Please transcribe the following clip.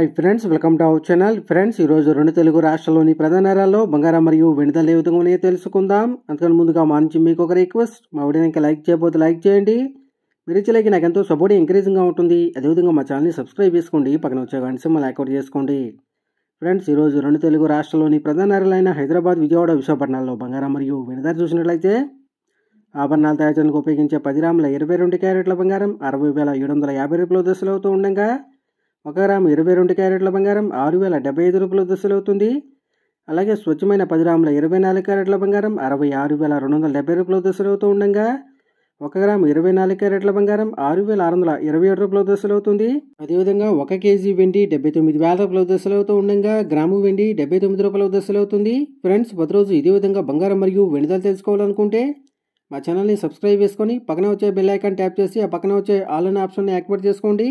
hi friends welcome to our channel friends ఈరోజు రెండు తెలుగు రాష్ట్రాల్లోని ప్రధాన నగరాల్లో బంగారం మరియు వెనుదల ఏ విధంగా తెలుసుకుందాం అందుకని ముందుగా మా నుంచి మీకు ఒక రిక్వెస్ట్ మా వీడియోని లైక్ చేయబోతే లైక్ చేయండి మీరు ఇచ్చేలాగి నాకు ఎంతో సపోర్ట్ ఎంకరేజింగ్గా ఉంటుంది అదేవిధంగా మా ఛానల్ని సబ్స్క్రైబ్ చేసుకోండి పక్కన వచ్చే గంట సింహ లైక్అవుట్ చేసుకోండి ఫ్రెండ్స్ ఈరోజు రెండు తెలుగు రాష్ట్రాల్లోని ప్రధాన నగరాలైన హైదరాబాద్ విజయవాడ విశాఖపట్నాల్లో బంగారం మరియు వెనుదల చూసినట్లయితే ఆభరణాలు తయారు చేయడానికి ఉపయోగించే పది రాముల ఇరవై రెండు క్యారెట్ల బంగారం అరవై వేల ఏడు వందల యాభై రూపాయలు దశలు అవుతూ ఉండగా ఒక గ్రాము ఇరవై రెండు క్యారెట్ల బంగారం ఆరు వేల డెబ్బై ఐదు రూపాయల దుస్తులవుతుంది అలాగే స్వచ్ఛమైన పది గ్రాముల ఇరవై నాలుగు క్యారెట్ల బంగారం అరవై ఆరు వేల రెండు వందల డెబ్బై రూపాయల దుస్తులవుతూ ఉండగా ఒక గ్రాము ఇరవై నాలుగు క్యారెట్ల బంగారం ఆరు వేల ఆరు వందల ఇరవై ఏడు రూపాయల దుస్తులవుతుంది అదేవిధంగా ఒక కేజీ వెండి డెబ్బై తొమ్మిది వేల రూపాయల దుస్తులవుతూ ఉండగా గ్రాము వెండి డెబ్బై తొమ్మిది రూపాయల దుస్తులవుతుంది ఫ్రెండ్స్ ప్రతిరోజు ఇదే విధంగా బంగారం మరియు వెండిదలు తెలుసుకోవాలనుకుంటే మా ఛానల్ని సబ్స్క్రైబ్ చేసుకొని పక్కన వచ్చే బెల్ ఐకాన్ ట్యాప్ చేసి ఆ పక్కన వచ్చే ఆల్ ఆప్షన్ని యాక్టివేట్ చేసుకోండి